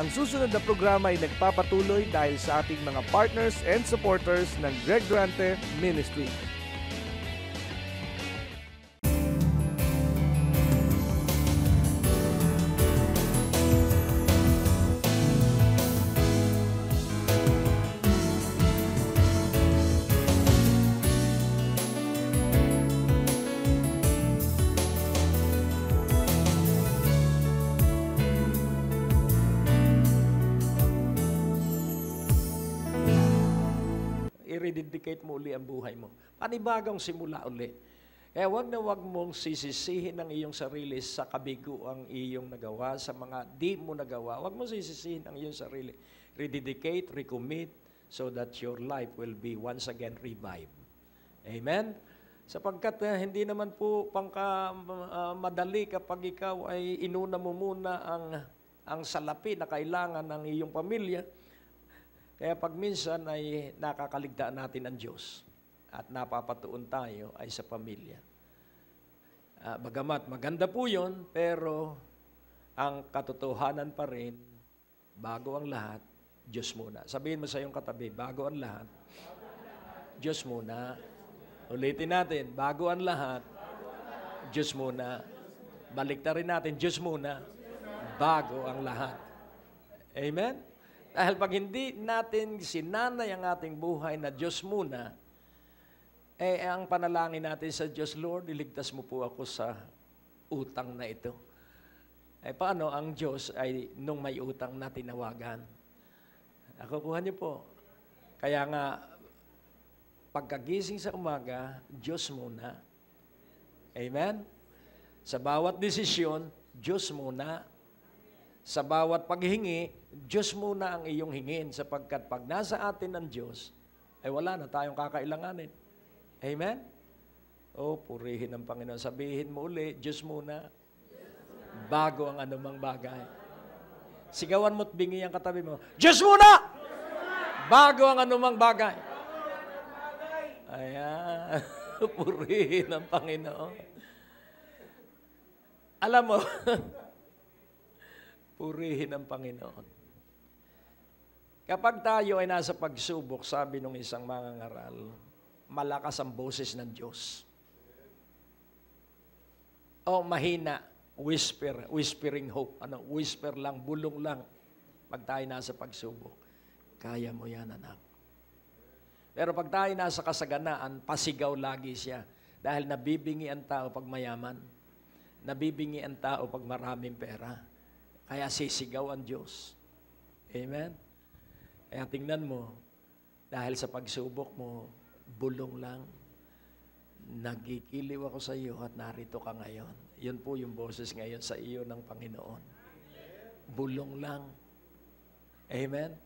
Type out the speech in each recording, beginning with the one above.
Ang susunod na programa ay nagpapatuloy dahil sa ating mga partners and supporters ng Greg Durante Ministry. mo uli ang buhay mo. Panibagong simula uli. Kaya wag na wag mong sisisihin ang iyong sarili sa kabigo ang iyong nagawa, sa mga di mo nagawa. Huwag mong sisisihin ang iyong sarili. Rededicate, recommit, so that your life will be once again revived. Amen? Sapagkat eh, hindi naman po pangka, uh, madali kapag ikaw ay inuna mo muna ang, ang salapi na kailangan ng iyong pamilya kaya pag minsan ay nakakaligtaan natin ang Diyos at napapatuon tayo ay sa pamilya. Uh, bagamat maganda po yun, pero ang katotohanan pa rin, bago ang lahat, Diyos muna. Sabihin mo sa iyong katabi, bago ang lahat, Diyos muna. Ulitin natin, bago ang lahat, Diyos muna. Baliktarin natin, Diyos muna, bago ang lahat. Amen? Dahil pag hindi natin sinanay ang ating buhay na Diyos muna, eh ang panalangin natin sa Diyos, Lord, iligtas mo po ako sa utang na ito. Eh paano ang Diyos ay nung may utang na tinawagan? Ako kuha niyo po. Kaya nga, pagkagising sa umaga, Diyos muna. Amen? Sa bawat desisyon, Diyos muna sa bawat paghingi, Diyos muna ang iyong hingin sapagkat pag nasa atin ang Diyos, ay wala na tayong kakailanganin. Amen? O, oh, purihin ng Panginoon. Sabihin mo uli, Diyos muna, bago ang anumang bagay. Sigawan mo't bingi ang katabi mo, Diyos muna! Bago ang anumang bagay. Ayan. purihin ng Panginoon. Alam mo, Purihin ng Panginoon. Kapag tayo ay nasa pagsubok, sabi nung isang mga ngaral, malakas ang boses ng Diyos. O mahina, whisper, whispering hope. Ano, whisper lang, bulong lang. Pag tayo nasa pagsubok, kaya mo yan, anak. Pero pag tayo nasa kasaganaan, pasigaw lagi siya. Dahil nabibingi ang tao pag mayaman. Nabibingi ang tao pag maraming pera kaya sisigaw ang Diyos. Amen? Kaya tingnan mo, dahil sa pagsubok mo, bulong lang. Nagkikiliw ako sa iyo at narito ka ngayon. Yun po yung boses ngayon sa iyo ng Panginoon. Bulong lang. Amen?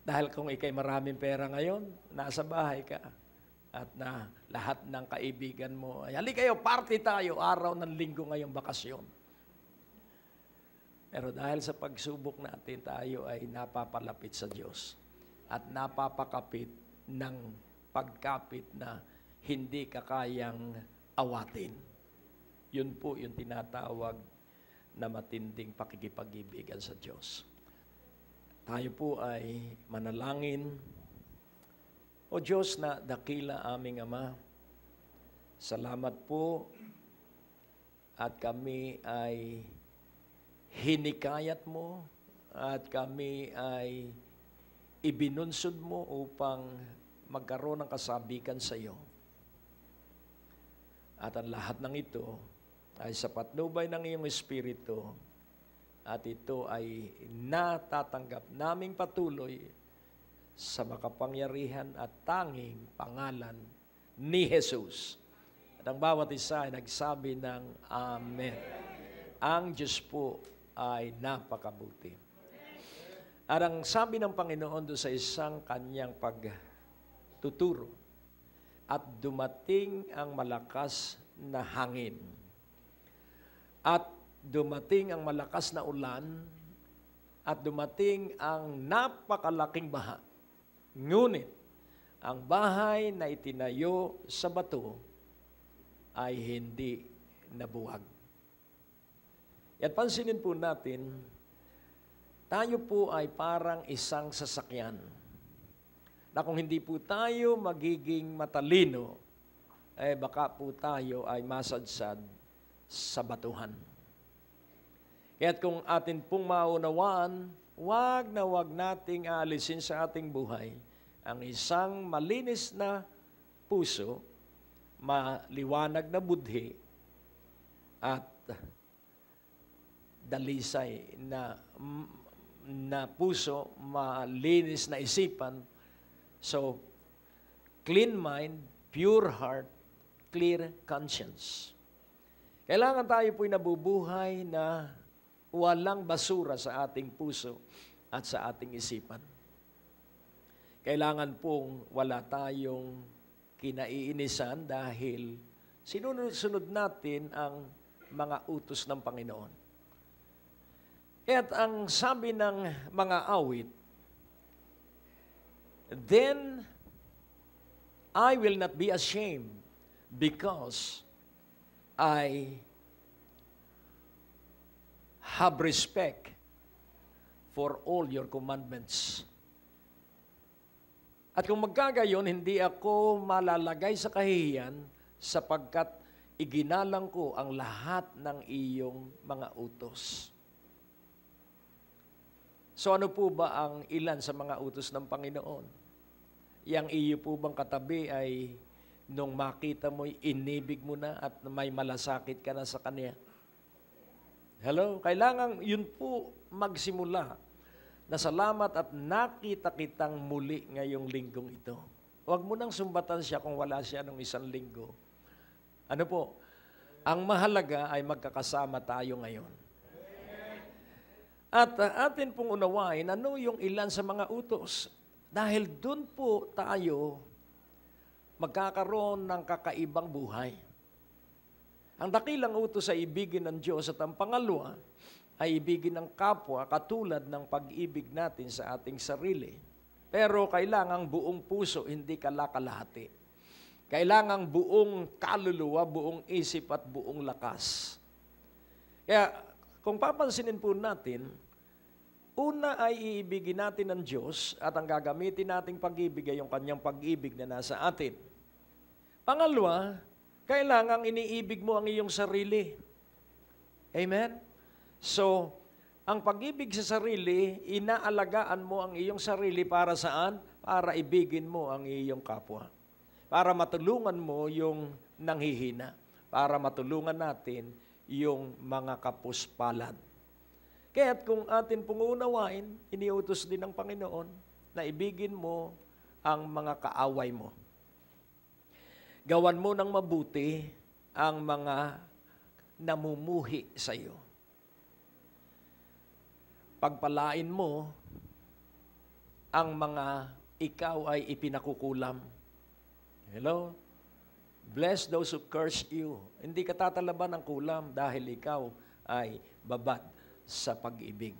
Dahil kung ikay maraming pera ngayon, nasa bahay ka at na lahat ng kaibigan mo, ay, halika kayo, party tayo, araw ng linggo ngayong bakasyon. Pero dahil sa pagsubok natin, tayo ay napapalapit sa Diyos at napapakapit ng pagkapit na hindi kakayang awatin. Yun po yung tinatawag na matinding pakikipagibigan sa Diyos. Tayo po ay manalangin. O Diyos na dakila aming Ama, salamat po at kami ay hinikayat mo at kami ay ibinunsod mo upang magkaroon ng kasabikan sa iyo. At ang lahat ng ito ay sa patnubay ng iyong Espiritu at ito ay natatanggap naming patuloy sa makapangyarihan at tanging pangalan ni Jesus. At ang bawat isa ay nagsabi ng Amen. Amen. Ang Diyos po ay napakabuti. At ang sabi ng Panginoon doon sa isang kanyang pagtuturo, at dumating ang malakas na hangin. At dumating ang malakas na ulan at dumating ang napakalaking baha. Ngunit, ang bahay na itinayo sa bato ay hindi nabuwag. At pansinin po natin, tayo po ay parang isang sasakyan na kung hindi po tayo magiging matalino, eh baka po tayo ay masadsad sa batuhan. Kaya kung atin pong maunawaan, wag na wag nating alisin sa ating buhay ang isang malinis na puso, maliwanag na budhi, at dalisay na na puso, malinis na isipan. So, clean mind, pure heart, clear conscience. Kailangan tayo po'y nabubuhay na walang basura sa ating puso at sa ating isipan. Kailangan pong wala tayong kinaiinisan dahil sinunod-sunod natin ang mga utos ng Panginoon. At ang sabi ng mga awit, Then I will not be ashamed because I have respect for all your commandments. At kung magkagayon, hindi ako malalagay sa kahihiyan sapagkat iginalang ko ang lahat ng iyong mga utos. So ano po ba ang ilan sa mga utos ng Panginoon? Yang iyo po bang katabi ay nung makita mo, inibig mo na at may malasakit ka na sa Kanya? Hello? Kailangan yun po magsimula na salamat at nakita kitang muli ngayong linggong ito. Huwag mo nang sumbatan siya kung wala siya ng isang linggo. Ano po? Ang mahalaga ay magkakasama tayo ngayon. At uh, atin pong unawain ano yung ilan sa mga utos. Dahil doon po tayo magkakaroon ng kakaibang buhay. Ang dakilang utos sa ibigin ng Diyos at ang pangalawa ay ibigin ng kapwa katulad ng pag-ibig natin sa ating sarili. Pero kailangang buong puso, hindi kalakalahati. Kailangang buong kaluluwa, buong isip at buong lakas. Kaya kung papansinin po natin, una ay iibigin natin ang Diyos at ang gagamitin nating pag-ibig ay yung kanyang pag-ibig na nasa atin. Pangalawa, kailangang iniibig mo ang iyong sarili. Amen? So, ang pag-ibig sa sarili, inaalagaan mo ang iyong sarili para saan? Para ibigin mo ang iyong kapwa. Para matulungan mo yung nanghihina. Para matulungan natin yung mga kapuspalad. Kaya't kung atin pong unawain, iniutos din ng Panginoon na ibigin mo ang mga kaaway mo. Gawan mo ng mabuti ang mga namumuhi sa iyo. Pagpalain mo ang mga ikaw ay ipinakukulam. Hello? Bless those who curse you. Hindi ka tatalaban ng kulam dahil ikaw ay babat sa pag-ibig.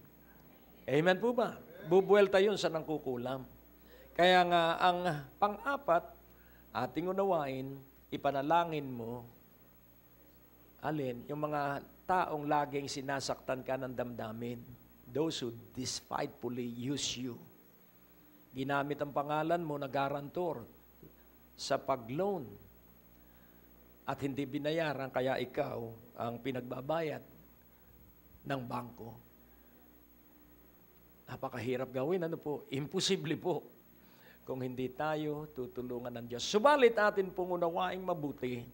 Amen po ba? Bubuelta yun sa nangkukulam. Kaya nga, ang pang-apat, ating unawain, ipanalangin mo, alin, yung mga taong laging sinasaktan ka ng damdamin. Those who despitefully use you. Ginamit ang pangalan mo na garantor sa pag-loan at hindi binayaran kaya ikaw ang pinagbabayad ng bangko. Napakahirap gawin, ano po? Imposible po kung hindi tayo tutulungan ng Diyos. Subalit atin pong unawaing mabuti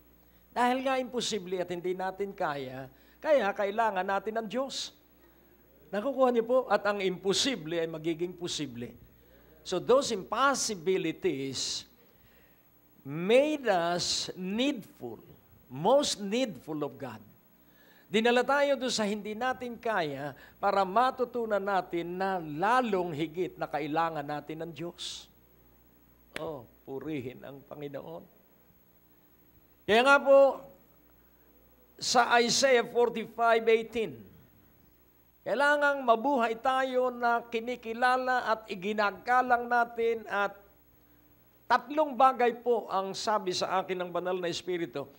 dahil nga imposible at hindi natin kaya, kaya kailangan natin ng Diyos. Nakukuha niyo po, at ang imposible ay magiging posible. So those impossibilities made us needful, most needful of God. Dinala tayo doon sa hindi natin kaya para matutunan natin na lalong higit na kailangan natin ng Diyos. Oh, purihin ang Panginoon. Kaya nga po, sa Isaiah 45.18, kailangang mabuhay tayo na kinikilala at iginagalang natin at Tatlong bagay po ang sabi sa akin ng banal na Espiritu.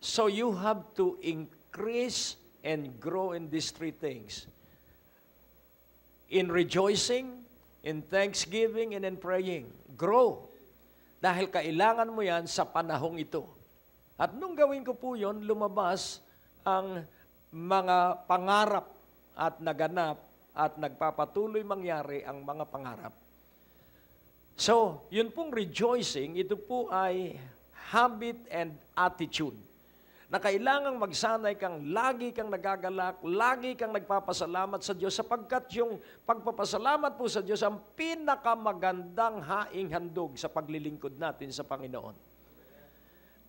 So you have to increase and grow in these three things. In rejoicing, in thanksgiving, and in praying. Grow. Dahil kailangan mo yan sa panahong ito. At nung gawin ko po yon lumabas ang mga pangarap at naganap at nagpapatuloy mangyari ang mga pangarap So, yun pong rejoicing, ito po ay habit and attitude na kailangang magsanay kang lagi kang nagagalak, lagi kang nagpapasalamat sa Diyos sapagkat yung pagpapasalamat po sa Diyos ang pinakamagandang haing handog sa paglilingkod natin sa Panginoon.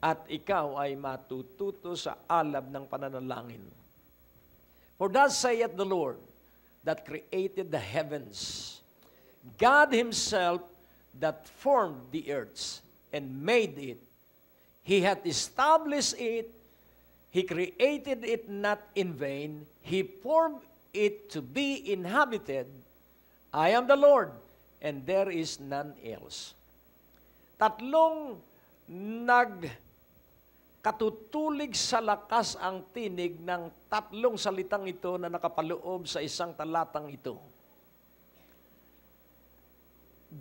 At ikaw ay matututo sa alab ng pananalangin. For thus saith the Lord that created the heavens, God Himself that formed the earth and made it. He had established it. He created it not in vain. He formed it to be inhabited. I am the Lord, and there is none else. Tatlong nag katutulig sa lakas ang tinig ng tatlong salitang ito na nakapaloob sa isang talatang ito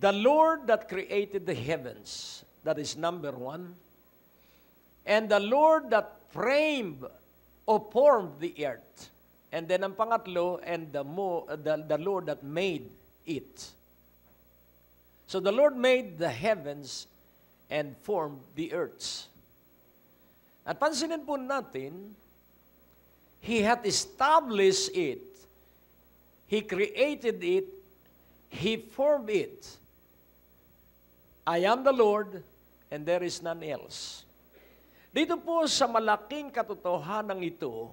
The Lord that created the heavens, that is number one, and the Lord that framed or formed the earth. And then ang pangatlo, and the, the, the Lord that made it. So the Lord made the heavens and formed the earth. At pansinin po natin, He had established it. He created it. He formed it. I am the Lord and there is none else. Dito po sa malaking katotohanan ito,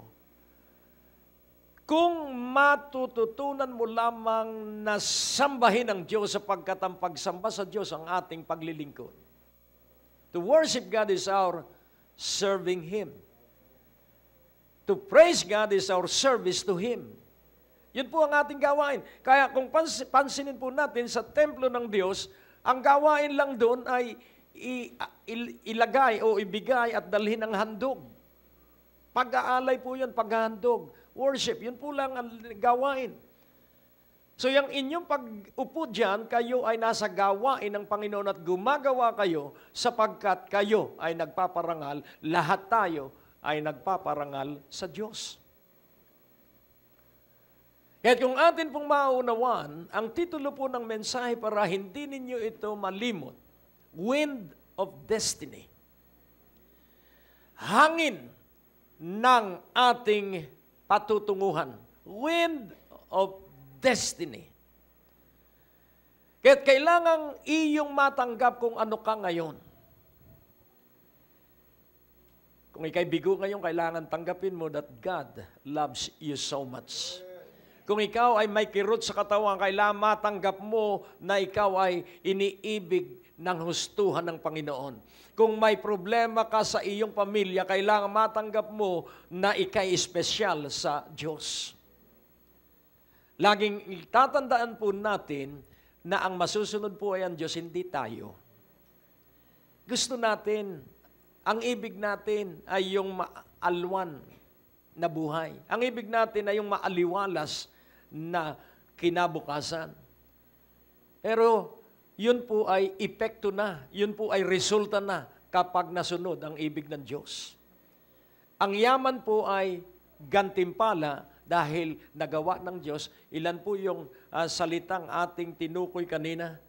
kung matututunan mo lamang na sambahin ang Diyos sapagkat ang pagsamba sa Diyos ang ating paglilingkod. To worship God is our serving Him. To praise God is our service to Him. Yun po ang ating gawain. Kaya kung pansinin po natin sa templo ng Diyos, ang gawain lang doon ay ilagay o ibigay at dalhin ang handog. Pag-aalay po yun, paghahandog. Worship, yun po lang ang gawain. So yung inyong pag-upo dyan, kayo ay nasa gawain ng Panginoon at gumagawa kayo sapagkat kayo ay nagpaparangal, lahat tayo ay nagpaparangal sa Diyos. Kaya kung atin pong maunawan, ang titulo po ng mensahe para hindi ninyo ito malimot, Wind of Destiny. Hangin ng ating patutunguhan. Wind of Destiny. Kaya't kailangang iyong matanggap kung ano ka ngayon. Kung ikay bigo ngayon, kailangan tanggapin mo that God loves you so much. Kung ikaw ay may kirot sa katawan, kailangan matanggap mo na ikaw ay iniibig ng hustuhan ng Panginoon. Kung may problema ka sa iyong pamilya, kailangan matanggap mo na ikay espesyal sa Diyos. Laging tatandaan po natin na ang masusunod po ay ang Diyos, hindi tayo. Gusto natin, ang ibig natin ay yung maalwan na buhay. Ang ibig natin ay yung maaliwalas na kinabukasan. Pero yun po ay epekto na, yun po ay resulta na kapag nasunod ang ibig ng Diyos. Ang yaman po ay gantimpala dahil nagawa ng Diyos. Ilan po yung uh, salitang ating tinukoy kanina?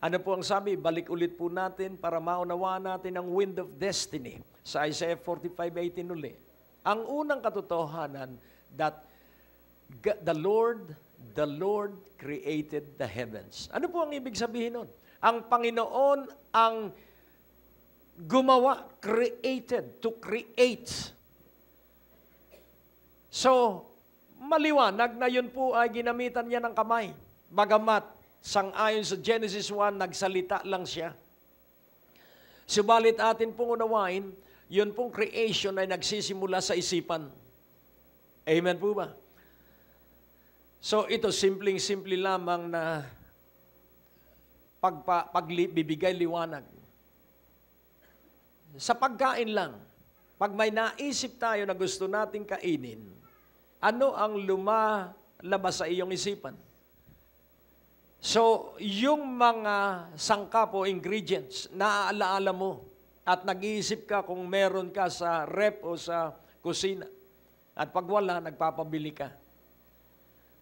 Ano po ang sabi? Balik ulit po natin para maunawa natin ang wind of destiny sa Isaiah 45:18 uli. Ang unang katotohanan that the Lord, the Lord created the heavens. Ano po ang ibig sabihin nun? Ang Panginoon ang gumawa, created, to create. So, maliwanag na yun po ay ginamitan niya ng kamay. Bagamat, sangayon sa Genesis 1, nagsalita lang siya. Subalit atin pong unawain, yun pong creation ay nagsisimula sa isipan. Amen po ba? So ito simpleng-simple lamang na pagpa, pagbibigay liwanag. Sa pagkain lang, pag may naisip tayo na gusto nating kainin, ano ang lumalabas sa iyong isipan? So, yung mga sangkap o ingredients, na alaala mo at nag-iisip ka kung meron ka sa rep o sa kusina. At pag wala, nagpapabili ka.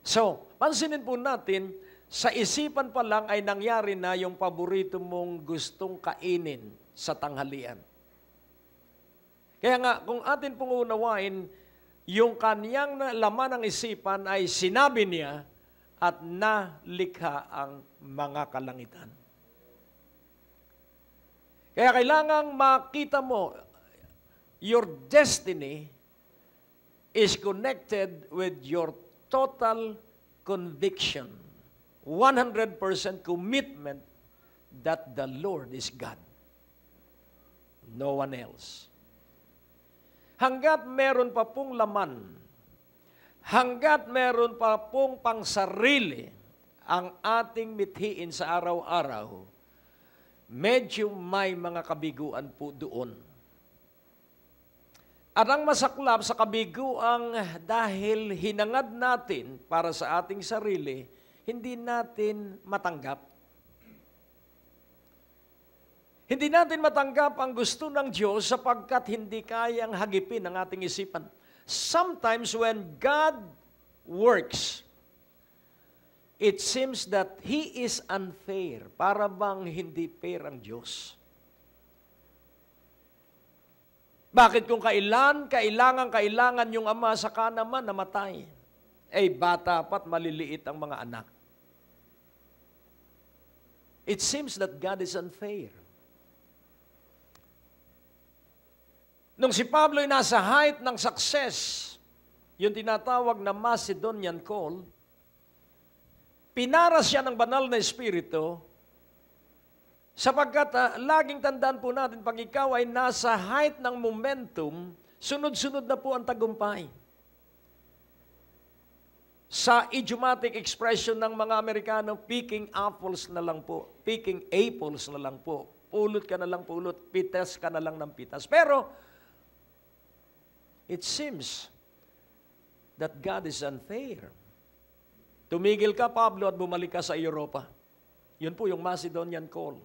So, pansinin po natin, sa isipan pa lang ay nangyari na yung paborito mong gustong kainin sa tanghalian. Kaya nga, kung atin pong unawain, yung kaniyang laman ng isipan ay sinabi niya at nalikha ang mga kalangitan. Kaya kailangang makita mo, your destiny is connected with your total conviction, 100% commitment that the Lord is God. No one else. Hanggat meron pa pong laman, hanggat meron pa pong pangsarili ang ating mithiin sa araw-araw, medyo may mga kabiguan po doon at ang masaklap sa kabigo ang dahil hinangad natin para sa ating sarili, hindi natin matanggap. Hindi natin matanggap ang gusto ng Diyos sapagkat hindi kayang hagipin ang ating isipan. Sometimes when God works, it seems that He is unfair. Para bang hindi fair ang Diyos. Bakit kung kailan, kailangan, kailangan yung ama, saka naman namatay? Eh, bata pa't maliliit ang mga anak. It seems that God is unfair. Nung si Pablo ay nasa height ng success, yung tinatawag na Macedonian call, pinaras siya ng banal na Espiritu Sapagkat uh, laging tandaan po natin, pag ikaw ay nasa height ng momentum, sunod-sunod na po ang tagumpay. Sa idiomatic expression ng mga Amerikano, picking apples na lang po, picking apples na lang po, pulot ka na lang pulot, pitas ka na lang ng pitas. Pero, it seems that God is unfair. Tumigil ka, Pablo, at bumalik ka sa Europa. Yun po yung Macedonian call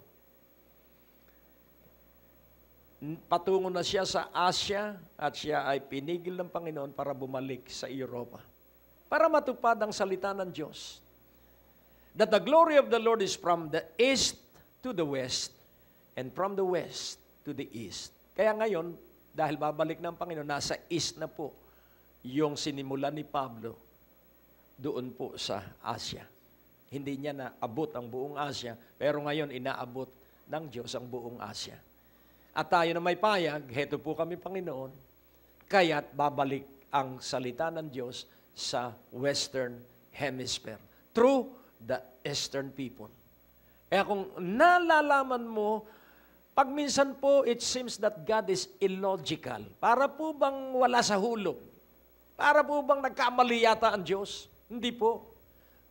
patungo na siya sa Asya at siya ay pinigil ng Panginoon para bumalik sa Europa. Para matupad ang salita ng Diyos. That the glory of the Lord is from the east to the west and from the west to the east. Kaya ngayon, dahil babalik ng Panginoon, nasa east na po yung sinimula ni Pablo doon po sa Asya. Hindi niya naabot ang buong Asya, pero ngayon inaabot ng Diyos ang buong Asya at tayo na may payag, heto po kami Panginoon, kaya't babalik ang salita ng Diyos sa Western Hemisphere through the Eastern people. Kaya kung nalalaman mo, pag minsan po, it seems that God is illogical. Para po bang wala sa hulog? Para po bang nagkamali yata ang Diyos? Hindi po.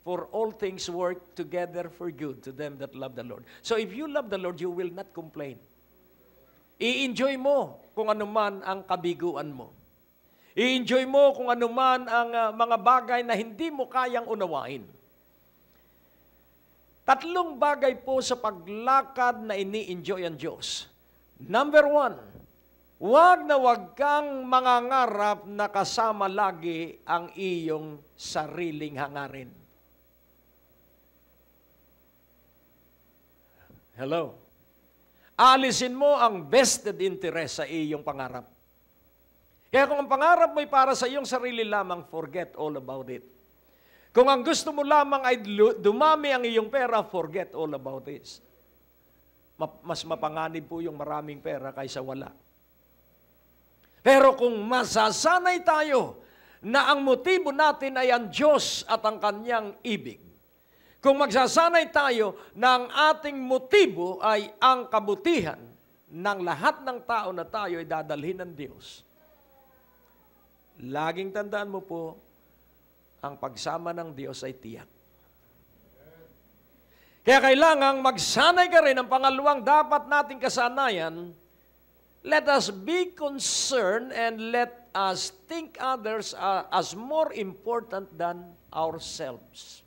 For all things work together for good to them that love the Lord. So if you love the Lord, you will not complain. I-enjoy mo kung anuman ang kabiguan mo. I-enjoy mo kung anuman ang ah, mga bagay na hindi mo kayang unawain. Tatlong bagay po sa paglakad na ini-enjoy ang Diyos. Number one, Huwag na huwag kang mangangarap na kasama lagi ang iyong sariling hangarin. Hello? Alisin mo ang vested interest sa iyong pangarap. Kaya kung ang pangarap mo'y para sa iyong sarili lamang, forget all about it. Kung ang gusto mo lamang ay dumami ang iyong pera, forget all about this. Mas mapanganib po yung maraming pera kaysa wala. Pero kung masasanay tayo na ang motibo natin ay ang Diyos at ang Kanyang ibig, kung magsasanay tayo na ang ating motibo ay ang kabutihan ng lahat ng tao na tayo ay dadalhin ng Diyos. Laging tandaan mo po, ang pagsama ng Diyos ay tiyak. Kaya kailangang magsanay ka rin ang pangalawang dapat nating kasanayan, let us be concerned and let us think others as more important than ourselves.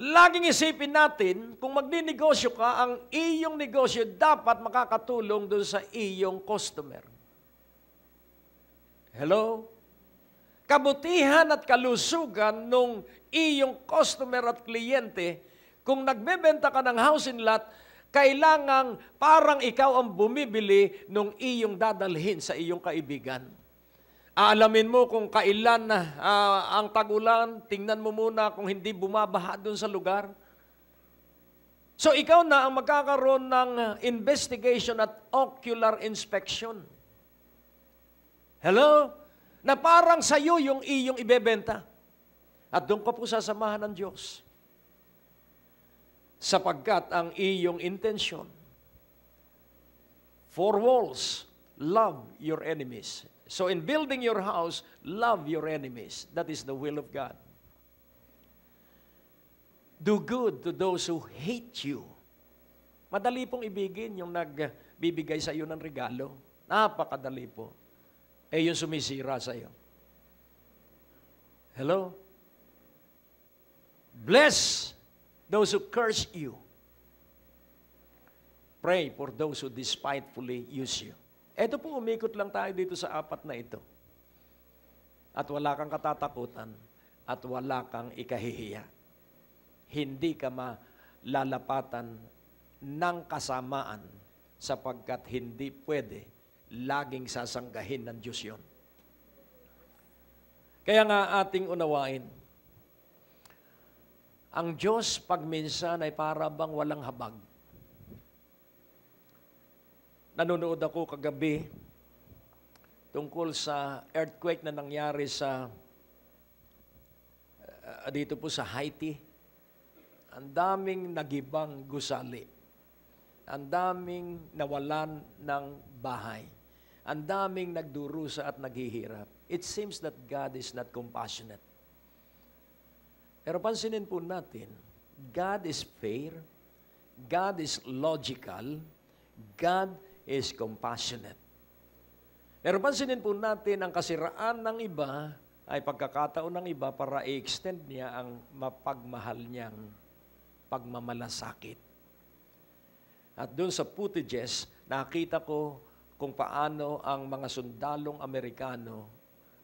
Laging isipin natin, kung magninegosyo ka, ang iyong negosyo dapat makakatulong doon sa iyong customer. Hello? Kabutihan at kalusugan nung iyong customer at kliyente, kung nagbebenta ka ng housing lot, kailangang parang ikaw ang bumibili nung iyong dadalhin sa iyong kaibigan. Aalamin mo kung kailan uh, ang tagulan, tingnan mo muna kung hindi bumabaha doon sa lugar. So ikaw na ang magkakaroon ng investigation at ocular inspection. Hello? Na parang sa iyo yung iyong ibebenta. At doon ka po sasamahan ng Diyos. Sapagkat ang iyong intention, four walls, love your enemies. So in building your house, love your enemies. That is the will of God. Do good to those who hate you. Madali pong ibigin yung nagbibigay sa iyo ng regalo. Napakadali po. Eh yung sumisira sa iyo. Hello? Bless those who curse you. Pray for those who despitefully use you. Ito po, umikot lang tayo dito sa apat na ito. At wala kang katatakutan at wala kang ikahihiya. Hindi ka malalapatan ng kasamaan sapagkat hindi pwede laging sasanggahin ng Diyos yon. Kaya nga ating unawain, ang Diyos pag ay para bang walang habag nanonood ako kagabi tungkol sa earthquake na nangyari sa uh, dito po sa Haiti. Ang daming nagibang gusali. Ang daming nawalan ng bahay. Ang daming nagdurusa at naghihirap. It seems that God is not compassionate. Pero pansinin po natin, God is fair, God is logical, God is compassionate. Pero pansinin po natin, ang kasiraan ng iba ay pagkakataon ng iba para i-extend niya ang mapagmahal niyang pagmamalasakit. At doon sa footages, nakita ko kung paano ang mga sundalong Amerikano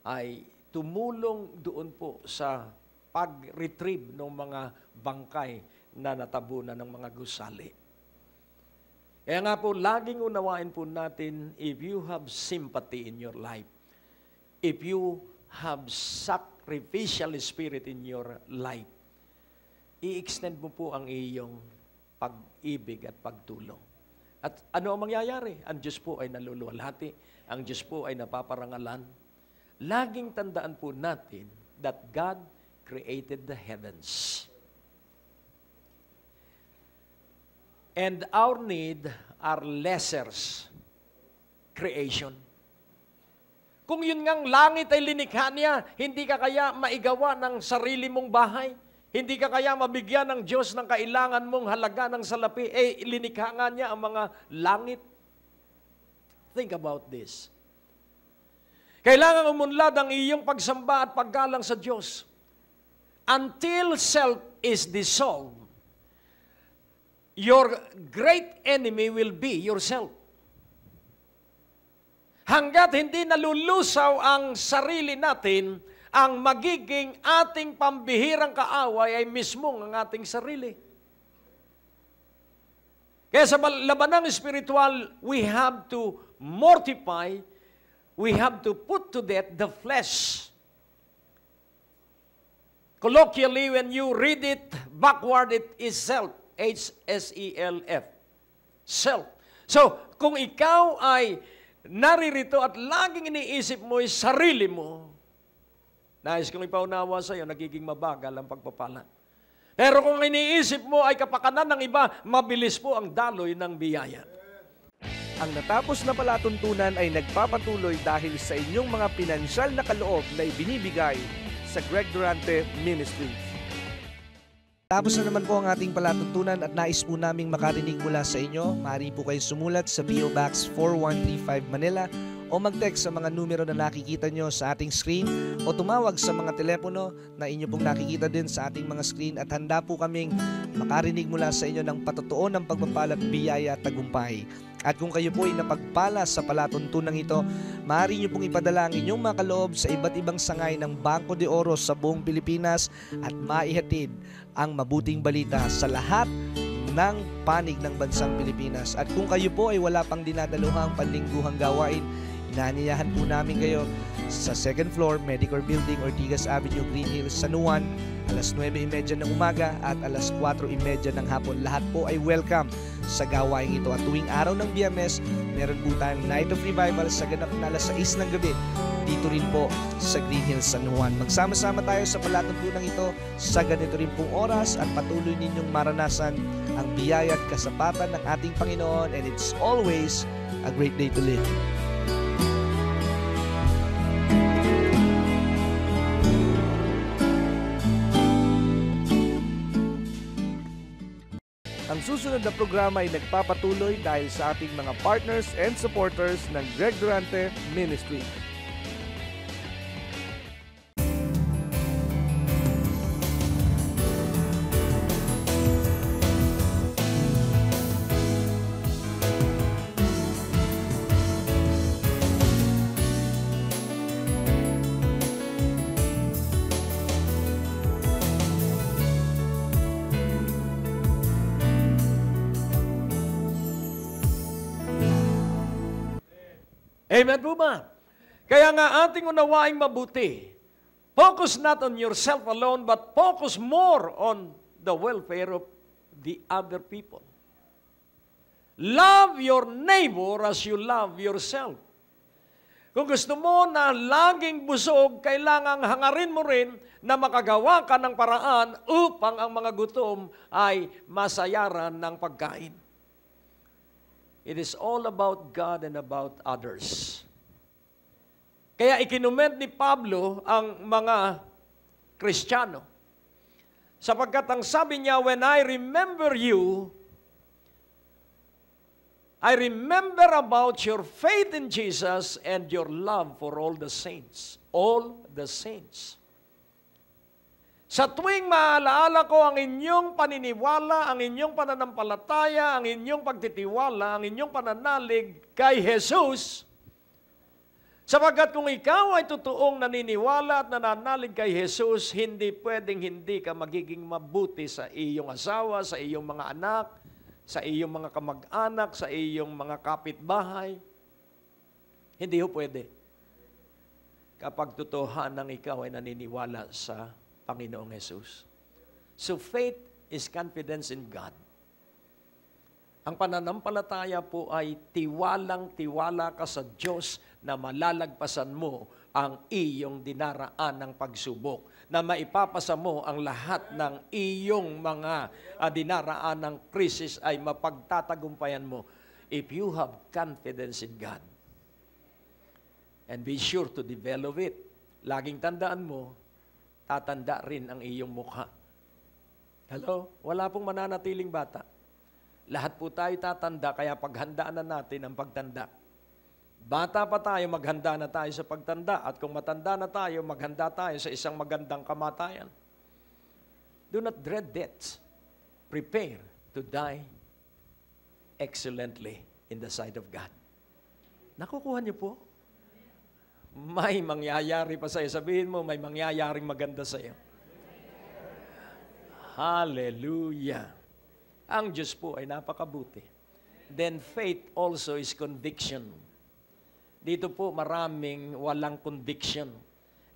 ay tumulong doon po sa pag-retrieve ng mga bangkay na natabunan ng mga gusali. Kaya nga po, laging unawain po natin, if you have sympathy in your life, if you have sacrificial spirit in your life, i-extend mo po ang iyong pag-ibig at pagtulong. At ano ang mangyayari? Ang Diyos po ay naluluwalhati. Ang Diyos po ay napaparangalan. Laging tandaan po natin that God created the heavens. And our need are lessers creation. Kung yun ngang langit ay linikha niya, hindi ka kaya maigawa ng sarili mong bahay? Hindi ka kaya mabigyan ng Diyos ng kailangan mong halaga ng salapi? Eh, linikha nga niya ang mga langit. Think about this. Kailangan umunlad ang iyong pagsamba at paggalang sa Diyos. Until self is dissolved, your great enemy will be yourself. Hanggat hindi nalulusaw ang sarili natin, ang magiging ating pambihirang kaaway ay mismong ang ating sarili. Kaya sa labanang spiritual, we have to mortify, we have to put to death the flesh. Colloquially, when you read it backward, it is self. H-S-E-L-F. Self. So, kung ikaw ay naririto at laging iniisip mo yung sarili mo, nais kong ipaunawa sa iyo, nagiging mabagal ang pagpapala. Pero kung iniisip mo ay kapakanan ng iba, mabilis po ang daloy ng biyaya. Ang natapos na palatuntunan ay nagpapatuloy dahil sa inyong mga pinansyal na kaloob na ibinibigay sa Greg Durante Ministries. Tapos na naman po ang ating palatuntunan at nais po naming makarinig mula sa inyo. Maaari po kayong sumulat sa PO Box 4135 Manila o mag-text sa mga numero na nakikita nyo sa ating screen o tumawag sa mga telepono na inyo pong nakikita din sa ating mga screen at handa po kaming makarinig mula sa inyo ng patotoo ng pagpapalat biyaya at tagumpay. At kung kayo po ay napagpala sa palatuntunang ito, maaari nyo pong ipadala ang inyong mga kaloob sa iba't ibang sangay ng Bangko de Oro sa buong Pilipinas at maihatid ang mabuting balita sa lahat ng panig ng bansang Pilipinas. At kung kayo po ay wala pang dinadaluhang panlingguhang gawain, inaanyayahan po namin kayo sa second floor, Medicor Building, Ortigas Avenue, Green Hills, Sanuan, alas 9.30 ng umaga at alas 4.30 ng hapon. Lahat po ay welcome sa gawain ito. At tuwing araw ng BMS, meron po tayong Night of Revival sa ganap na alas 6 ng gabi dito rin po sa Green Hills San Juan. Magsama-sama tayo sa palatuntunan ito sa ganito rin pong oras at patuloy ninyong maranasan ang biyaya at kasapatan ng ating Panginoon and it's always a great day to live. susunod na programa ay nagpapatuloy dahil sa ating mga partners and supporters ng Greg Durante Ministry. Amen po ba? Kaya nga ating unawaing mabuti, focus not on yourself alone, but focus more on the welfare of the other people. Love your neighbor as you love yourself. Kung gusto mo na laging busog, kailangang hangarin mo rin na makagawa ka ng paraan upang ang mga gutom ay masayaran ng pagkain. It is all about God and about others. Kaya ikinument ni Pablo ang mga Kristiyano. Sapagkat ang sabi niya, when I remember you, I remember about your faith in Jesus and your love for all the saints. All the saints. Sa tuwing maalaala ko ang inyong paniniwala, ang inyong pananampalataya, ang inyong pagtitiwala, ang inyong pananalig kay Jesus, sapagkat kung ikaw ay totoong naniniwala at nananalig kay Jesus, hindi pwedeng hindi ka magiging mabuti sa iyong asawa, sa iyong mga anak, sa iyong mga kamag-anak, sa iyong mga kapitbahay. Hindi ho pwede. Kapag totohanan ikaw ay naniniwala sa Panginoong Jesus. So faith is confidence in God. Ang pananampalataya po ay tiwalang-tiwala ka sa Diyos na malalagpasan mo ang iyong dinaraan ng pagsubok, na maipapasa mo ang lahat ng iyong mga ah, dinaraan ng krisis ay mapagtatagumpayan mo if you have confidence in God. And be sure to develop it. Laging tandaan mo, tatanda rin ang iyong mukha. Hello? Wala pong mananatiling bata. Lahat po tayo tatanda, kaya paghandaan na natin ang pagtanda. Bata pa tayo, maghanda na tayo sa pagtanda. At kung matanda na tayo, maghanda tayo sa isang magandang kamatayan. Do not dread death. Prepare to die excellently in the sight of God. Nakukuha niyo po may mangyayari pa sa'yo. Sabihin mo, may mangyayaring maganda sa'yo. Hallelujah. Ang Diyos po ay napakabuti. Then faith also is conviction. Dito po maraming walang conviction.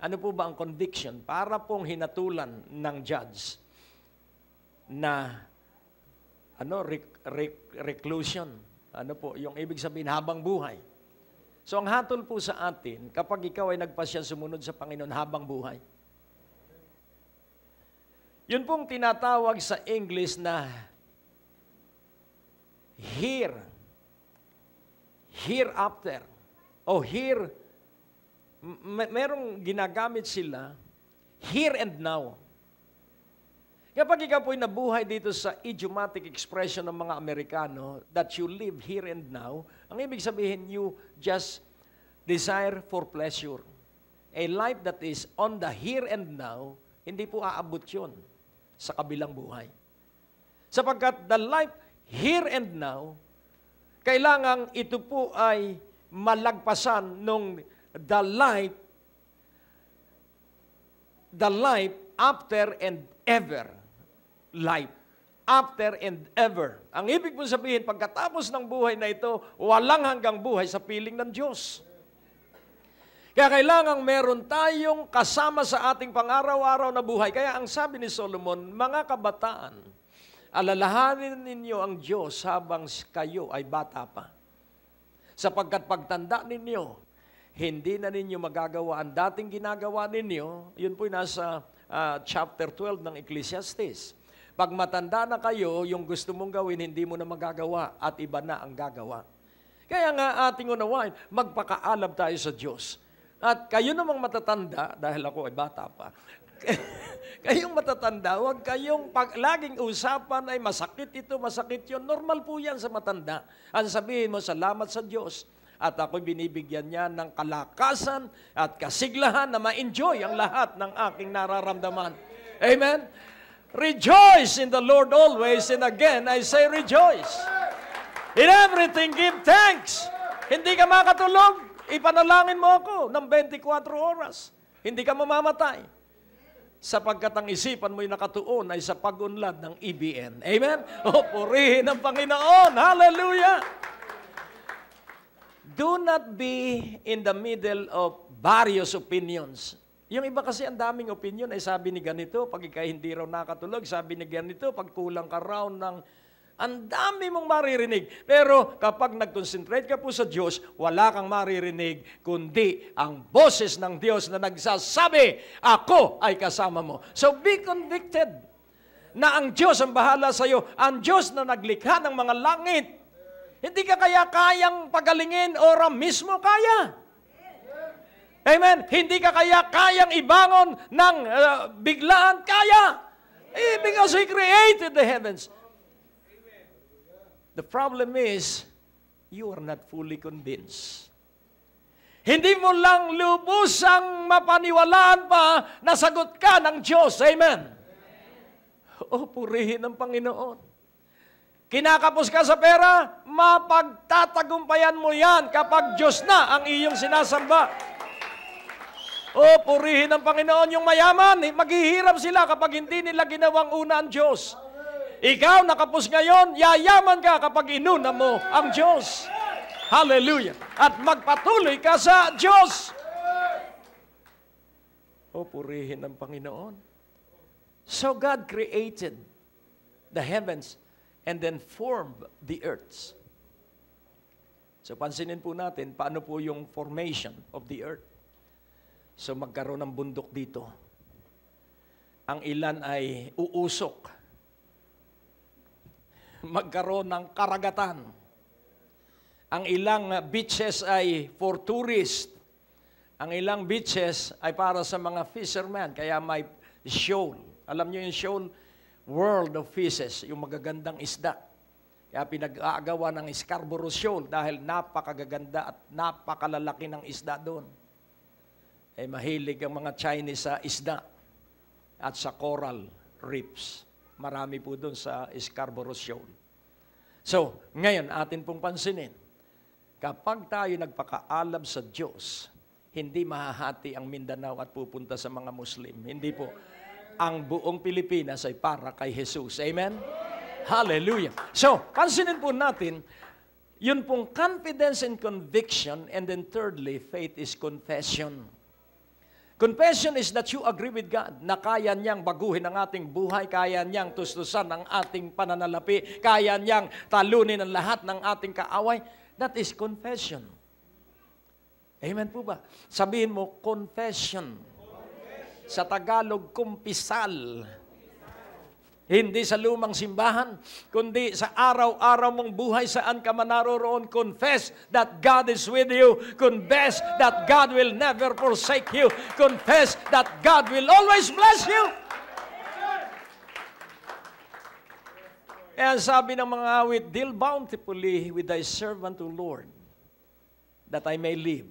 Ano po ba ang conviction? Para pong hinatulan ng judge na ano rec- rec- reclusion. Ano po, yung ibig sabihin habang buhay So ang hatol po sa atin, kapag ikaw ay nagpasyang sumunod sa Panginoon habang buhay, yun pong tinatawag sa English na here, hereafter, o here, merong ginagamit sila, here and now. Kapag ikaw po'y nabuhay dito sa idiomatic expression ng mga Amerikano, that you live here and now, ang ibig sabihin, you just desire for pleasure. A life that is on the here and now, hindi po aabot yon sa kabilang buhay. Sapagkat the life here and now, kailangang ito po ay malagpasan nung the life, the life after and ever life after and ever. Ang ibig mong sabihin, pagkatapos ng buhay na ito, walang hanggang buhay sa piling ng Diyos. Kaya kailangang meron tayong kasama sa ating pang-araw-araw na buhay. Kaya ang sabi ni Solomon, mga kabataan, alalahanin ninyo ang Diyos habang kayo ay bata pa. Sapagkat pagtanda ninyo, hindi na ninyo magagawa ang dating ginagawa ninyo. Yun po nasa uh, chapter 12 ng Ecclesiastes pag matanda na kayo, yung gusto mong gawin, hindi mo na magagawa at iba na ang gagawa. Kaya nga ating unawain, magpakaalab tayo sa Diyos. At kayo namang matatanda, dahil ako ay bata pa, kayong matatanda, huwag kayong pag, laging usapan ay masakit ito, masakit yon. Normal po yan sa matanda. Ang sabihin mo, salamat sa Diyos. At ako binibigyan niya ng kalakasan at kasiglahan na ma-enjoy ang lahat ng aking nararamdaman. Amen? Rejoice in the Lord always, and again, I say rejoice. In everything, give thanks. Hindi ka makatulog, ipanalangin mo ako ng 24 oras. Hindi ka mamamatay. Sapagkat ang isipan mo'y nakatuon ay sa pagunlad ng EBN. Amen? O, oh, purihin ang Panginoon. Hallelujah! Do not be in the middle of various opinions yung iba kasi ang daming opinion ay sabi ni ganito, pag ikay hindi raw nakatulog, sabi ni ganito, pag kulang ka raw ng... Ang dami mong maririnig. Pero kapag nag-concentrate ka po sa Diyos, wala kang maririnig, kundi ang boses ng Diyos na nagsasabi, Ako ay kasama mo. So be convicted na ang Diyos ang bahala sa iyo, ang Diyos na naglikha ng mga langit. Hindi ka kaya kayang pagalingin, o ora mismo kaya. Amen? Hindi ka kaya kayang ibangon ng uh, biglaan. Kaya! Eh, because He created the heavens. The problem is, you are not fully convinced. Hindi mo lang lubusang mapaniwalaan pa na sagot ka ng Diyos. Amen? O, purihin ng Panginoon. Kinakapos ka sa pera, mapagtatagumpayan mo yan kapag Diyos na ang iyong sinasamba. O, oh, purihin ang Panginoon yung mayaman. Eh, maghihirap sila kapag hindi nila ginawang una ang Diyos. Ikaw, nakapos ngayon, yayaman ka kapag inuna mo ang Diyos. Hallelujah. At magpatuloy ka sa Diyos. O, oh, purihin ang Panginoon. So God created the heavens and then formed the earth. So pansinin po natin paano po yung formation of the earth. So magkaroon ng bundok dito. Ang ilan ay uusok. Magkaroon ng karagatan. Ang ilang beaches ay for tourist. Ang ilang beaches ay para sa mga fishermen, kaya may shoal. Alam niyo yung shoal? World of Fishes, yung magagandang isda. Kaya pinag-aagawa ng Scarborough Shoal dahil napakagaganda at napakalalaki ng isda doon ay eh, mahilig ang mga Chinese sa isda at sa coral reefs. Marami po doon sa Scarborough Shoal. So, ngayon atin pong pansinin, kapag tayo nagpakaalam sa Diyos, hindi mahahati ang Mindanao at pupunta sa mga Muslim. Hindi po. Ang buong Pilipinas ay para kay Jesus. Amen? Hallelujah. So, pansinin po natin, yun pong confidence and conviction, and then thirdly, faith is confession. Confession is that you agree with God na kaya niyang baguhin ang ating buhay, kaya niyang tustusan ang ating pananalapi, kaya niyang talunin ang lahat ng ating kaaway. That is confession. Amen po ba? Sabihin mo, confession. confession. Sa Tagalog, kumpisal. Kumpisal hindi sa lumang simbahan, kundi sa araw-araw mong buhay saan ka man naroroon. Confess that God is with you. Confess that God will never forsake you. Confess that God will always bless you. Kaya sabi ng mga awit, Deal bountifully with thy servant, O Lord, that I may live.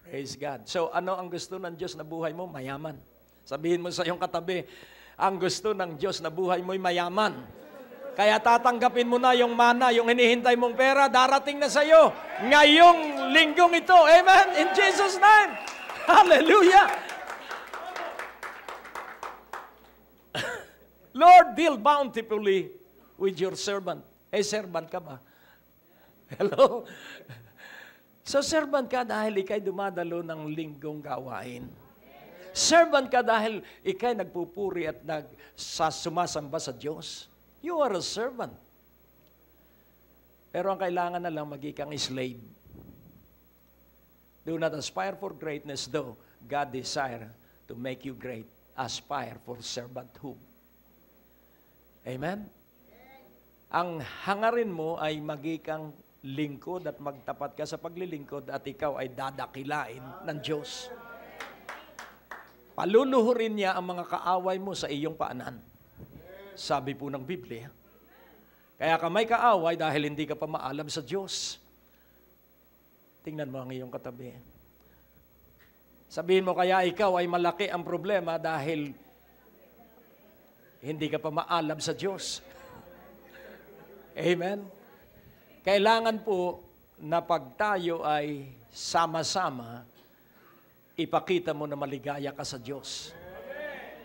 Praise God. So ano ang gusto ng Diyos na buhay mo? Mayaman. Sabihin mo sa iyong katabi, ang gusto ng Diyos na buhay mo'y mayaman. Kaya tatanggapin mo na yung mana, yung hinihintay mong pera, darating na sa iyo ngayong linggong ito. Amen? In Jesus' name. Hallelujah. Lord, deal bountifully with your servant. Eh, servant ka ba? Hello? So, servant ka dahil ikay dumadalo ng linggong gawain. Servant ka dahil ikay nagpupuri at nag, sa, sumasamba sa Diyos. You are a servant. Pero ang kailangan na lang magikang slave. Do not aspire for greatness though God desire to make you great. Aspire for servanthood. Amen? Ang hangarin mo ay magikang lingkod at magtapat ka sa paglilingkod at ikaw ay dadakilain ng Diyos. Paluluhurin niya ang mga kaaway mo sa iyong paanan. Sabi po ng Biblia. Kaya ka may kaaway dahil hindi ka pa maalam sa Diyos. Tingnan mo ang iyong katabi. Sabihin mo kaya ikaw ay malaki ang problema dahil hindi ka pa maalam sa Diyos. Amen? Kailangan po na pag tayo ay sama-sama ipakita mo na maligaya ka sa Diyos. Amen.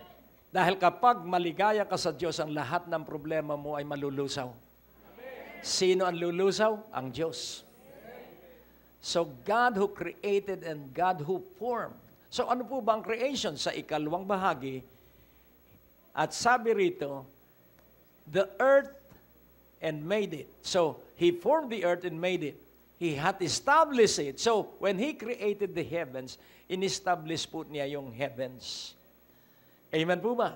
Dahil kapag maligaya ka sa Diyos, ang lahat ng problema mo ay malulusaw. Amen. Sino ang lulusaw? Ang Diyos. Amen. So God who created and God who formed. So ano po ba ang creation? Sa ikalawang bahagi, at sabi rito, the earth and made it. So, He formed the earth and made it. He had established it. So, when He created the heavens, in-establish po niya yung heavens. Amen po ba?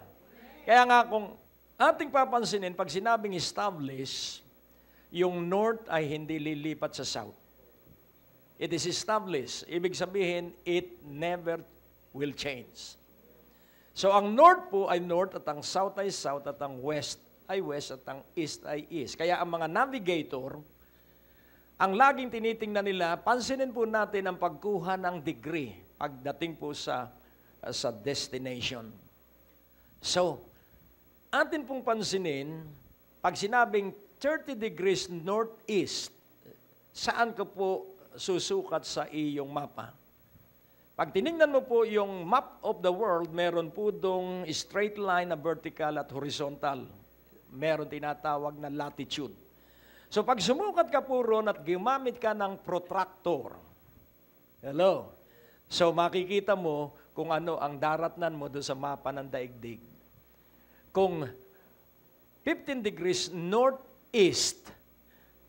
Kaya nga kung ating papansinin, pag sinabing establish, yung north ay hindi lilipat sa south. It is established. Ibig sabihin, it never will change. So ang north po ay north at ang south ay south at ang west ay west at ang east ay east. Kaya ang mga navigator, ang laging tinitingnan nila, pansinin po natin ang pagkuha ng degree pagdating po sa, uh, sa destination. So, atin pong pansinin, pag sinabing 30 degrees northeast, saan ka po susukat sa iyong mapa? Pag tinignan mo po yung map of the world, meron po dong straight line na vertical at horizontal. Meron tinatawag na latitude. So pag sumukat ka po ron at gumamit ka ng protractor, hello, so makikita mo kung ano ang daratnan mo doon sa mapa ng daigdig. Kung 15 degrees northeast,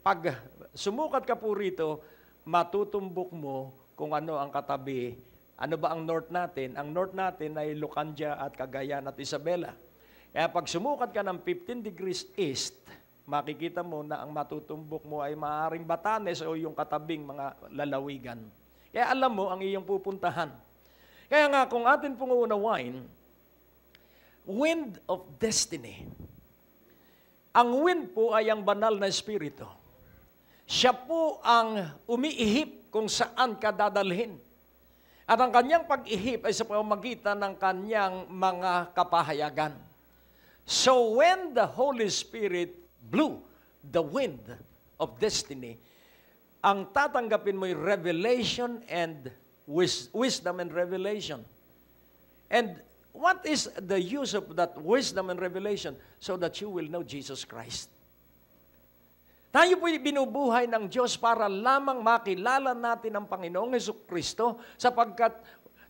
pag sumukat ka po rito, matutumbok mo kung ano ang katabi. Ano ba ang north natin? Ang north natin ay Lucanja at Cagayan at Isabela. Kaya pag sumukat ka ng 15 degrees east, makikita mo na ang matutumbok mo ay maaaring Batanes o yung katabing mga lalawigan. Kaya alam mo ang iyong pupuntahan. Kaya nga kung atin pong uunawain, wind of destiny. Ang wind po ay ang banal na espiritu. Siya po ang umiihip kung saan ka dadalhin. At ang kanyang pag-ihip ay sa pamamagitan ng kanyang mga kapahayagan. So when the Holy Spirit blew the wind of destiny, ang tatanggapin mo'y revelation and wis- wisdom and revelation. And what is the use of that wisdom and revelation? So that you will know Jesus Christ. Tayo po'y binubuhay ng Diyos para lamang makilala natin ang Panginoong Heso Kristo sapagkat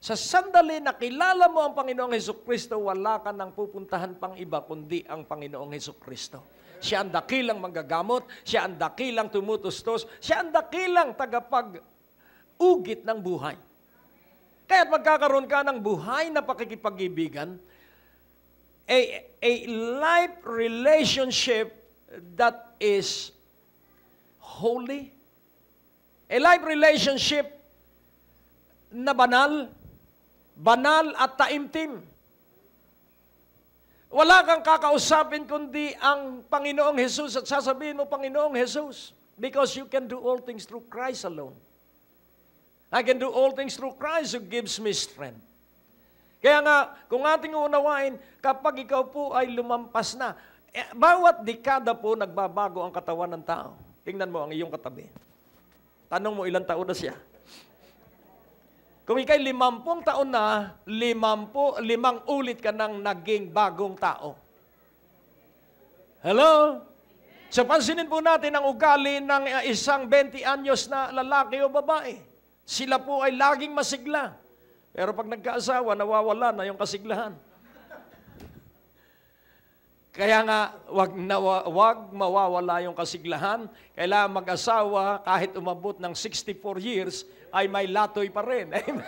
sa sandali na kilala mo ang Panginoong Heso Kristo, wala ka nang pupuntahan pang iba kundi ang Panginoong Heso Kristo. Siya ang dakilang manggagamot. Siya ang dakilang tumutustos. Siya ang dakilang tagapag-ugit ng buhay. Kaya't magkakaroon ka ng buhay na pakikipagibigan, a, a life relationship that is holy, a life relationship na banal, banal at taimtim. Wala kang kakausapin kundi ang Panginoong Jesus at sasabihin mo, Panginoong Jesus, because you can do all things through Christ alone. I can do all things through Christ who gives me strength. Kaya nga, kung ating unawain, kapag ikaw po ay lumampas na, eh, bawat dekada po nagbabago ang katawan ng tao. Tingnan mo ang iyong katabi. Tanong mo, ilang taon na siya? Kung ikay limampung taon na, limampu, limang ulit ka nang naging bagong tao. Hello? So pansinin po natin ang ugali ng isang 20 anyos na lalaki o babae. Sila po ay laging masigla. Pero pag nagkaasawa, nawawala na yung kasiglahan. Kaya nga, wag, nawa, wag mawawala yung kasiglahan. Kailangan mag-asawa kahit umabot ng 64 years, ay may latoy pa rin. Amen.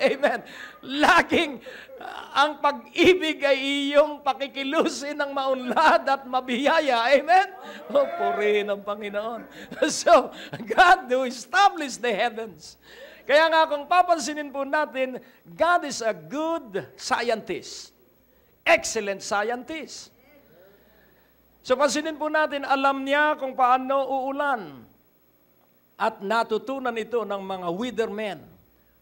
Amen. Laging uh, ang pag-ibig ay iyong pakikilusin ng maunlad at mabiyaya. Amen? O, oh, purihin ang Panginoon. So, God who established the heavens. Kaya nga kung papansinin po natin, God is a good scientist. Excellent scientist. So pansinin po natin, alam niya kung paano uulan at natutunan ito ng mga weathermen,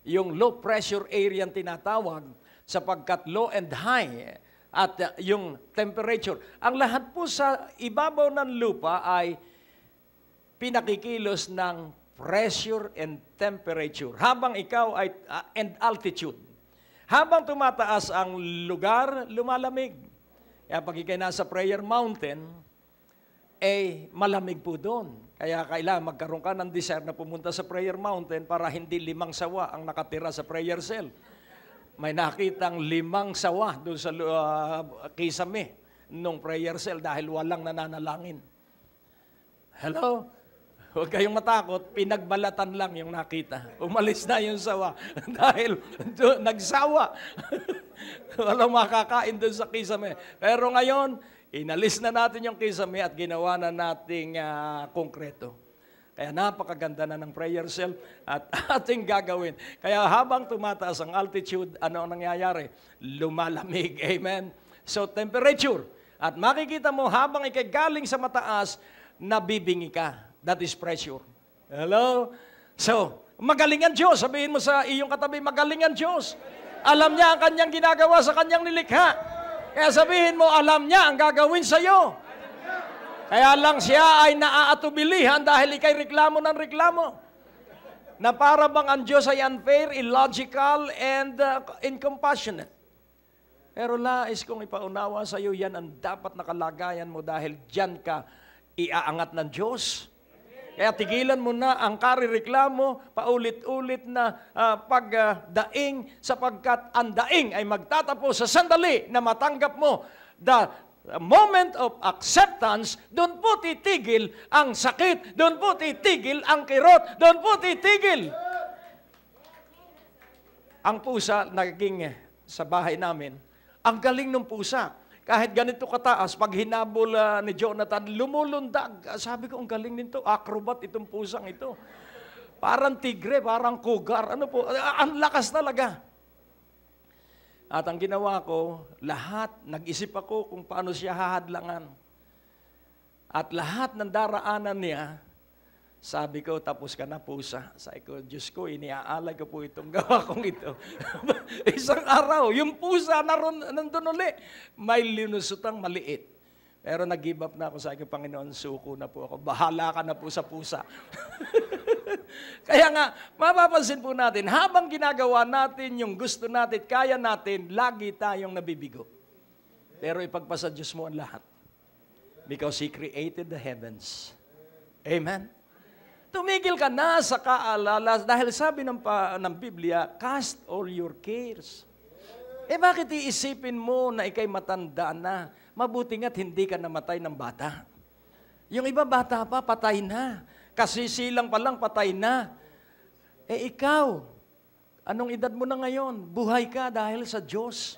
yung low pressure area tinatawag sapagkat low and high at uh, yung temperature. Ang lahat po sa ibabaw ng lupa ay pinakikilos ng pressure and temperature habang ikaw ay uh, and altitude. Habang tumataas ang lugar, lumalamig. Kaya pag ikay nasa prayer mountain, eh malamig po doon. Kaya kailangan magkaroon ka ng desire na pumunta sa prayer mountain para hindi limang sawa ang nakatira sa prayer cell. May nakitang limang sawa doon sa uh, kisame nung prayer cell dahil walang nananalangin. Hello? Huwag kayong matakot, pinagbalatan lang yung nakita. Umalis na yung sawa dahil do, nagsawa. Walang makakain doon sa kisame. Pero ngayon, Inalis na natin yung kisame at ginawa na nating uh, konkreto. Kaya napakaganda na ng prayer cell at ating gagawin. Kaya habang tumataas ang altitude, ano ang nangyayari? Lumalamig. Amen? So temperature. At makikita mo habang ikagaling sa mataas, nabibingi ka. That is pressure. Hello? So, magaling ang Diyos. Sabihin mo sa iyong katabi, magaling ang Diyos. Alam niya ang kanyang ginagawa sa kanyang nilikha. Kaya sabihin mo, alam niya ang gagawin sa iyo. Kaya lang siya ay naaatubilihan dahil ikay reklamo ng reklamo. Na para bang ang Diyos ay unfair, illogical, and uh, incompassionate. Pero lais kong ipaunawa sa iyo, yan ang dapat na kalagayan mo dahil dyan ka iaangat ng Diyos. Kaya tigilan mo na ang karireklamo, paulit-ulit na uh, pagdaing uh, sapagkat ang daing ay magtatapos sa sandali na matanggap mo the moment of acceptance, doon po titigil ang sakit, doon po titigil ang kirot, doon po titigil. Ang pusa naging eh, sa bahay namin, ang galing ng pusa. Kahit ganito kataas, pag hinabol uh, ni Jonathan, lumulundag. Ah, sabi ko, ang galing nito. Acrobat itong pusang ito. Parang tigre, parang kugar, Ano po? Ah, ang lakas talaga. At ang ginawa ko, lahat, nag-isip ako kung paano siya hahadlangan. At lahat ng daraanan niya, sabi ko, tapos ka na pusa. Sabi ko, Diyos ko, iniaalay ko po itong gawa kong ito. Isang araw, yung pusa naroon, nandun uli. May linusutang maliit. Pero nag-give up na ako. sa akin, Panginoon, suko na po ako. Bahala ka na po sa pusa. Kaya nga, mapapansin po natin, habang ginagawa natin yung gusto natin, kaya natin, lagi tayong nabibigo. Pero ipagpasa Diyos mo ang lahat. Because He created the heavens. Amen? Tumigil ka na sa kaalala dahil sabi ng, pa, ng Biblia, cast all your cares. Eh bakit iisipin mo na ikay matanda na? Mabuti nga't hindi ka namatay ng bata. Yung iba bata pa, patay na. Kasi silang pa lang, patay na. Eh ikaw, anong edad mo na ngayon? Buhay ka dahil sa Diyos.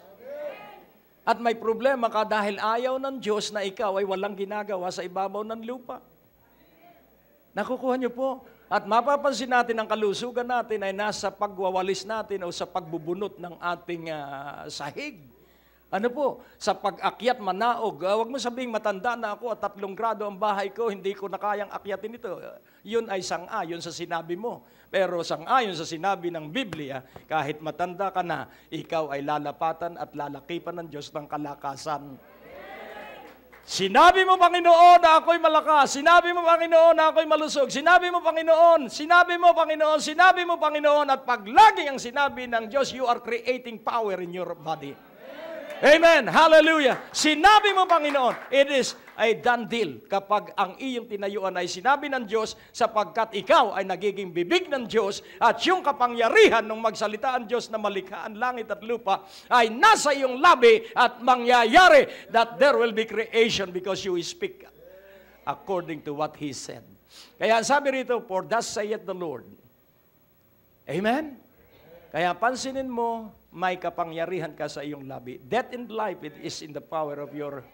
At may problema ka dahil ayaw ng Diyos na ikaw ay walang ginagawa sa ibabaw ng lupa. Nakukuha niyo po? At mapapansin natin ang kalusugan natin ay nasa pagwawalis natin o sa pagbubunot ng ating uh, sahig. Ano po? Sa pag-akyat manaog. Uh, ah, huwag mo sabihing matanda na ako at tatlong grado ang bahay ko, hindi ko na kayang akyatin ito. Uh, yun ay sang-ayon sa sinabi mo. Pero sang-ayon sa sinabi ng Biblia, kahit matanda ka na, ikaw ay lalapatan at lalakipan ng Diyos ng kalakasan. Sinabi mo, Panginoon, na ako'y malakas. Sinabi mo, Panginoon, na ako'y malusog. Sinabi mo, Panginoon. Sinabi mo, Panginoon. Sinabi mo, Panginoon. At pag lagi ang sinabi ng Diyos, you are creating power in your body. Amen. Hallelujah. Sinabi mo, Panginoon, it is a done deal kapag ang iyong tinayuan ay sinabi ng Diyos sapagkat ikaw ay nagiging bibig ng Diyos at yung kapangyarihan ng magsalita ang Diyos na malikha ang langit at lupa ay nasa iyong labi at mangyayari that there will be creation because you speak according to what He said. Kaya sabi rito, for thus saith the Lord. Amen? Kaya pansinin mo, may kapangyarihan ka sa iyong labi. Death and life, it is in the power of your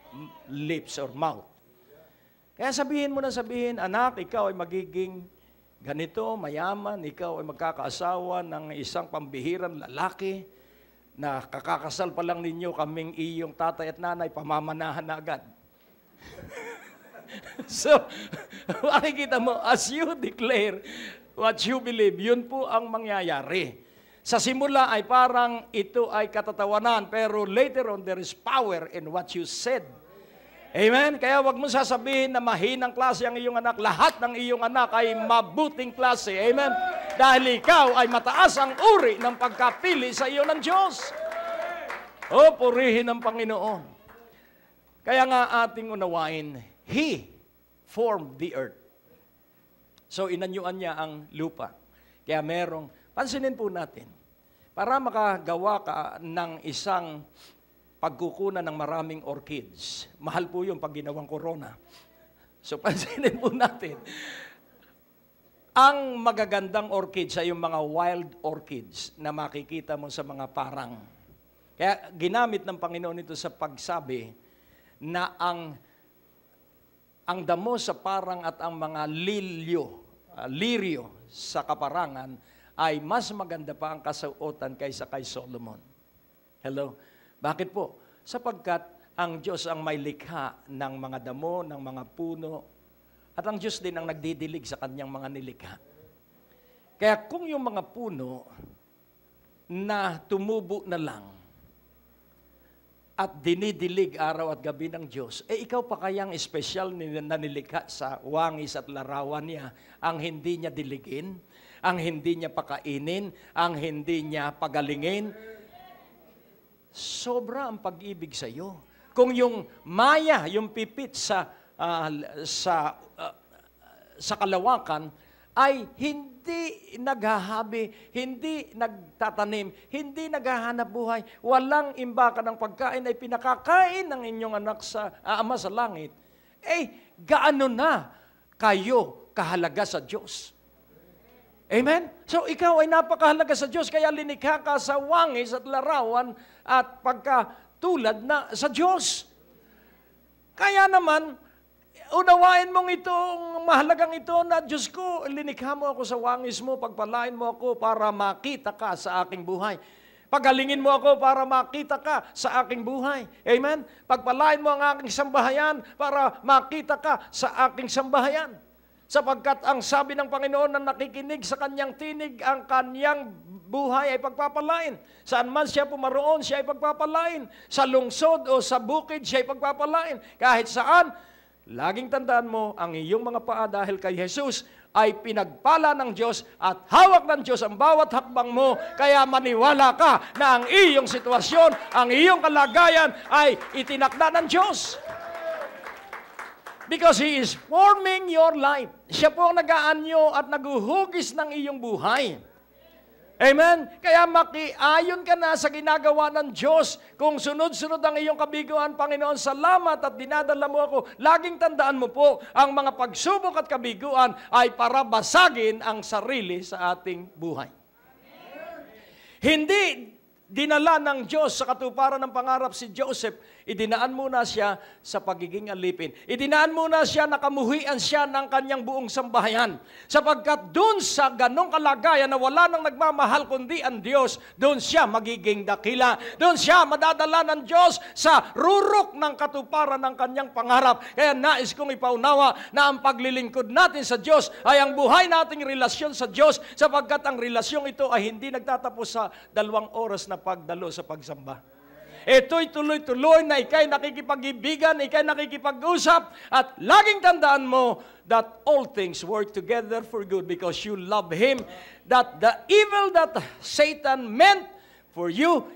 lips or mouth. Kaya sabihin mo na sabihin, anak, ikaw ay magiging ganito, mayaman, ikaw ay magkakaasawa ng isang pambihirang lalaki na kakakasal pa lang ninyo kaming iyong tatay at nanay, pamamanahan na agad. so, makikita mo, as you declare what you believe, yun po ang mangyayari. Sa simula ay parang ito ay katatawanan, pero later on there is power in what you said. Amen? Kaya wag mo sasabihin na mahinang klase ang iyong anak. Lahat ng iyong anak ay mabuting klase. Amen? Dahil ikaw ay mataas ang uri ng pagkapili sa iyo ng Diyos. O, purihin ng Panginoon. Kaya nga ating unawain, He formed the earth. So, inanyuan niya ang lupa. Kaya merong Pansinin po natin, para makagawa ka ng isang pagkukunan ng maraming orchids, mahal po yung pag ginawang corona. So pansinin po natin, ang magagandang orchids ay yung mga wild orchids na makikita mo sa mga parang. Kaya ginamit ng Panginoon ito sa pagsabi na ang ang damo sa parang at ang mga lilyo, uh, lirio sa kaparangan ay mas maganda pa ang kasuotan kaysa kay Solomon. Hello? Bakit po? Sapagkat ang Diyos ang may likha ng mga damo, ng mga puno, at ang Diyos din ang nagdidilig sa kanyang mga nilikha. Kaya kung yung mga puno na tumubo na lang at dinidilig araw at gabi ng Diyos, eh ikaw pa kayang espesyal na nilikha sa wangis at larawan niya ang hindi niya diligin? ang hindi niya pakainin, ang hindi niya pagalingin. Sobra ang pag-ibig sa iyo. Kung yung maya, yung pipit sa uh, sa uh, sa kalawakan ay hindi naghahabi, hindi nagtatanim, hindi naghahanap buhay, walang imbaka ng pagkain ay pinakakain ng inyong anak sa uh, ama sa langit. Eh gaano na kayo kahalaga sa Diyos. Amen? So ikaw ay napakahalaga sa Diyos, kaya linikha ka sa wangis at larawan at pagkatulad na sa Diyos. Kaya naman, unawain mong itong mahalagang ito na Diyos ko, linikha mo ako sa wangis mo, pagpalain mo ako para makita ka sa aking buhay. Pagalingin mo ako para makita ka sa aking buhay. Amen? Pagpalain mo ang aking sambahayan para makita ka sa aking sambahayan sapagkat ang sabi ng Panginoon na nakikinig sa kanyang tinig, ang kanyang buhay ay pagpapalain. Saan man siya pumaroon, siya ay pagpapalain. Sa lungsod o sa bukid, siya ay pagpapalain. Kahit saan, laging tandaan mo ang iyong mga paa dahil kay Jesus ay pinagpala ng Diyos at hawak ng Diyos ang bawat hakbang mo. Kaya maniwala ka na ang iyong sitwasyon, ang iyong kalagayan ay itinakda ng Diyos. Because He is forming your life. Siya po ang nagaanyo at naguhugis ng iyong buhay. Amen? Kaya makiayon ka na sa ginagawa ng Diyos. Kung sunod-sunod ang iyong kabiguan, Panginoon, salamat at dinadala mo ako. Laging tandaan mo po, ang mga pagsubok at kabiguan ay para basagin ang sarili sa ating buhay. Amen. Hindi dinala ng Diyos sa katuparan ng pangarap si Joseph, idinaan muna siya sa pagiging alipin. Idinaan muna siya, nakamuhian siya ng kanyang buong sambahayan. Sapagkat doon sa ganong kalagayan na wala nang nagmamahal kundi ang Diyos, doon siya magiging dakila. Doon siya madadala ng Diyos sa rurok ng katuparan ng kanyang pangarap. Kaya nais kong ipaunawa na ang paglilingkod natin sa Diyos ay ang buhay nating relasyon sa Diyos sapagkat ang relasyong ito ay hindi nagtatapos sa dalawang oras na pagdalo sa pagsamba. Ito'y tuloy-tuloy na ikay nakikipag-ibigan, ikay nakikipag-usap, at laging tandaan mo that all things work together for good because you love Him, that the evil that Satan meant for you,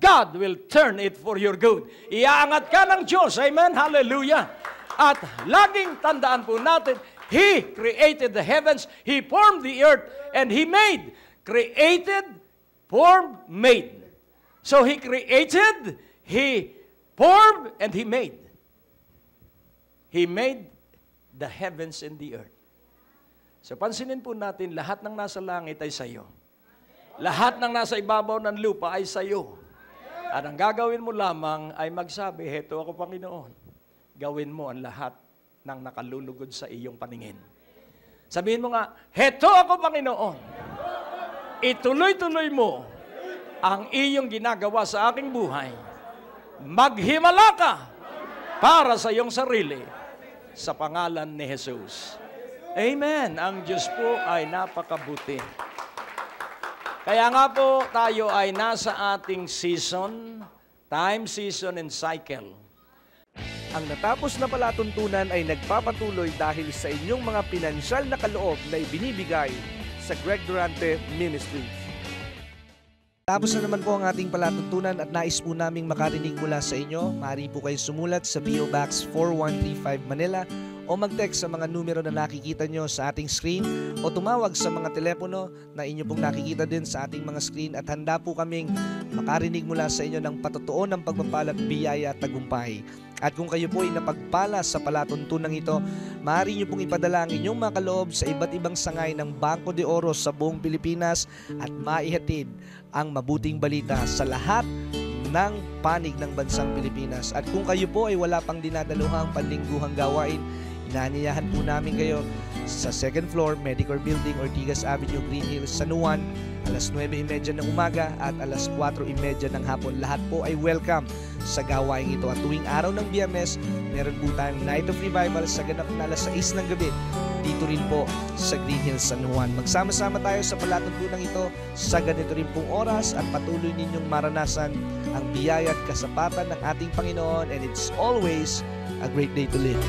God will turn it for your good. Iaangat ka ng Diyos. Amen? Hallelujah. At laging tandaan po natin, He created the heavens, He formed the earth, and He made. Created, formed, made. So He created, He formed, and He made. He made the heavens and the earth. So pansinin po natin, lahat ng nasa langit ay sa iyo. Lahat ng nasa ibabaw ng lupa ay sa iyo. At ang gagawin mo lamang ay magsabi, Heto ako Panginoon. Gawin mo ang lahat ng nakalulugod sa iyong paningin. Sabihin mo nga, Heto ako Panginoon. Ituloy-tuloy mo ang iyong ginagawa sa aking buhay. Maghimala ka para sa iyong sarili sa pangalan ni Jesus. Amen. Ang Diyos po ay napakabuti. Kaya nga po tayo ay nasa ating season, time, season, and cycle. Ang natapos na palatuntunan ay nagpapatuloy dahil sa inyong mga pinansyal na kaloob na ibinibigay sa Greg Durante Ministries. Tapos na naman po ang ating palatuntunan at nais po naming makarinig mula sa inyo. Maaari po kayo sumulat sa PO Box 4135 Manila o mag-text sa mga numero na nakikita nyo sa ating screen o tumawag sa mga telepono na inyo pong nakikita din sa ating mga screen at handa po kaming makarinig mula sa inyo ng patotoo ng pagpapala biyaya at tagumpay. At kung kayo po ay napagpala sa palatuntunang ito, maaari nyo pong ipadala ang inyong mga kaloob sa iba't ibang sangay ng Bangko de Oro sa buong Pilipinas at maihatid ang mabuting balita sa lahat ng panig ng bansang Pilipinas. At kung kayo po ay wala pang dinadaluhang panlingguhang gawain, Inaanyayahan po namin kayo sa second floor, Medicor Building, Ortigas Avenue, Green Hills, San Juan, alas 9.30 ng umaga at alas 4.30 ng hapon. Lahat po ay welcome sa gawain ito. At tuwing araw ng BMS, meron po tayong Night of Revival sa ganap na alas 6 ng gabi dito rin po sa Green Hills San Juan. Magsama-sama tayo sa palatuntunan ito sa ganito rin pong oras at patuloy ninyong maranasan ang biyaya at kasapatan ng ating Panginoon and it's always a great day to live.